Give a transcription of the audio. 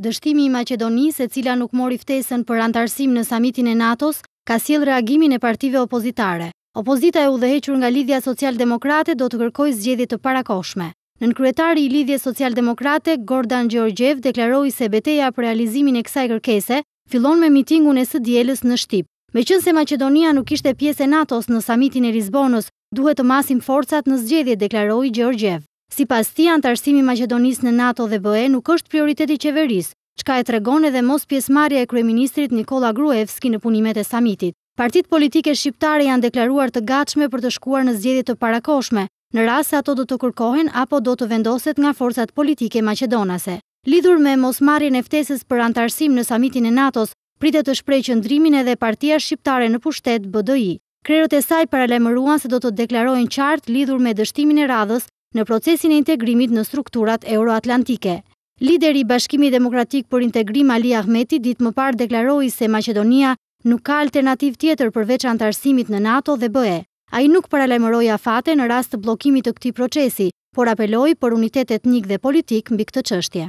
Dështimi i Macedonisë, e cila nuk mori ftesën për antarësim në samitin e NATO-s, ka sjell reagimin e partive opozitare. Opozita e udhëhequr nga Lidhja Socialdemokrate do të kërkojë zgjedhje të parakoshme. Nën kryetari i Lidhjes Socialdemokrate, Gordan Georgjev, deklaroi se betejë për realizimin e kësaj kërkese fillon me mitingun e së dielës në Shtip. Me qënë se Macedonia nuk ishte pjesë e NATO-s në samitin e Rizbonës, duhet të masim forcat në zgjedhje, deklaroi Georgjev. Si pas ti, antarësimi Macedonis në NATO dhe BE nuk është prioriteti qeverisë, qka e tregone dhe mos pjesmarja e Kryeministrit Nikola Gruevski në punimet e samitit. Partit politike shqiptare janë deklaruar të gatshme për të shkuar në zjedit të parakoshme, në ras se ato do të kërkohen apo do të vendoset nga forcat politike Macedonase. Lidhur me mos marri neftesis për antarësim në samitin e NATO-s, pritet të shprej qëndrimin edhe partia shqiptare në pushtet BDI. Krerët e saj paralemëruan se do të deklarojnë qartë lidhur me dështimin e radhës Në procesin e integrimit në strukturat euroatlantike, lideri i Bashkimit Demokratik për Integrim Ali Ahmeti ditë më parë deklaroi se Maqedonia nuk ka alternativë tjetër përveç antarësimit në NATO dhe BE. Ai nuk paralajmëroi afate në rast të bllokimit të këtij procesi, por apeloi për unitet etnik dhe politik mbi këtë çështje.